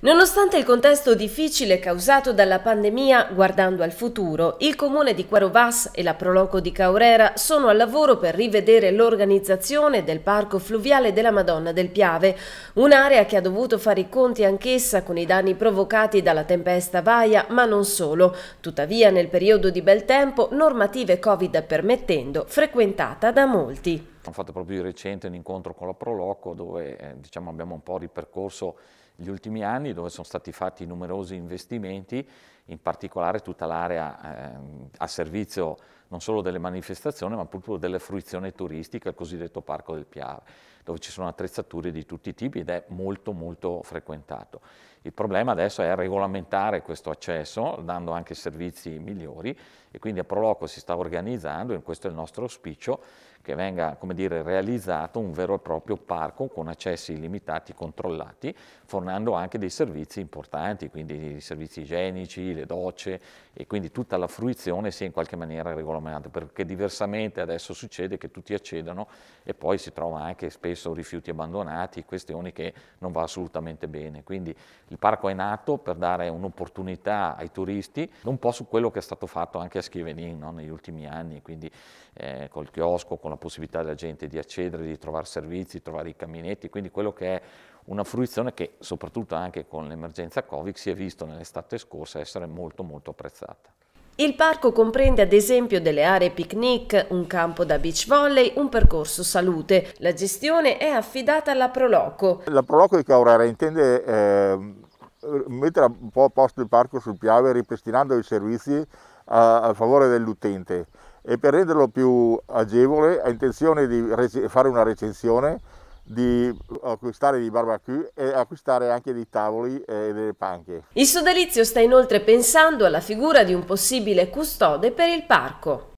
Nonostante il contesto difficile causato dalla pandemia, guardando al futuro, il comune di Quarovas e la Proloco di Caurera sono al lavoro per rivedere l'organizzazione del Parco Fluviale della Madonna del Piave, un'area che ha dovuto fare i conti anch'essa con i danni provocati dalla tempesta Vaia, ma non solo, tuttavia nel periodo di bel tempo, normative Covid permettendo, frequentata da molti. Ho fatto proprio di recente un incontro con la Proloco dove eh, diciamo, abbiamo un po' ripercorso gli ultimi anni dove sono stati fatti numerosi investimenti, in particolare tutta l'area eh, a servizio non solo delle manifestazioni, ma proprio delle fruizioni turistiche, il cosiddetto Parco del Piave, dove ci sono attrezzature di tutti i tipi ed è molto molto frequentato. Il problema adesso è regolamentare questo accesso, dando anche servizi migliori e quindi a Proloco si sta organizzando, e questo è il nostro auspicio, che venga dire, realizzato un vero e proprio parco con accessi limitati controllati, fornendo anche dei servizi importanti, quindi i servizi igienici, le docce e quindi tutta la fruizione sia in qualche maniera regolamentata allarmante, perché diversamente adesso succede che tutti accedono e poi si trova anche spesso rifiuti abbandonati, questioni che non va assolutamente bene. Quindi il parco è nato per dare un'opportunità ai turisti, un po' su quello che è stato fatto anche a Schivenin no? negli ultimi anni, quindi eh, col chiosco, con la possibilità della gente di accedere, di trovare servizi, di trovare i camminetti, quindi quello che è una fruizione che soprattutto anche con l'emergenza Covid si è visto nell'estate scorsa essere molto molto apprezzata. Il parco comprende ad esempio delle aree picnic, un campo da beach volley, un percorso salute. La gestione è affidata alla Proloco. La Proloco di Caurara intende eh, mettere un po' a posto il parco sul Piave ripristinando i servizi a, a favore dell'utente e per renderlo più agevole ha intenzione di fare una recensione di acquistare di barbecue e acquistare anche dei tavoli e delle panche. Il sodalizio sta inoltre pensando alla figura di un possibile custode per il parco.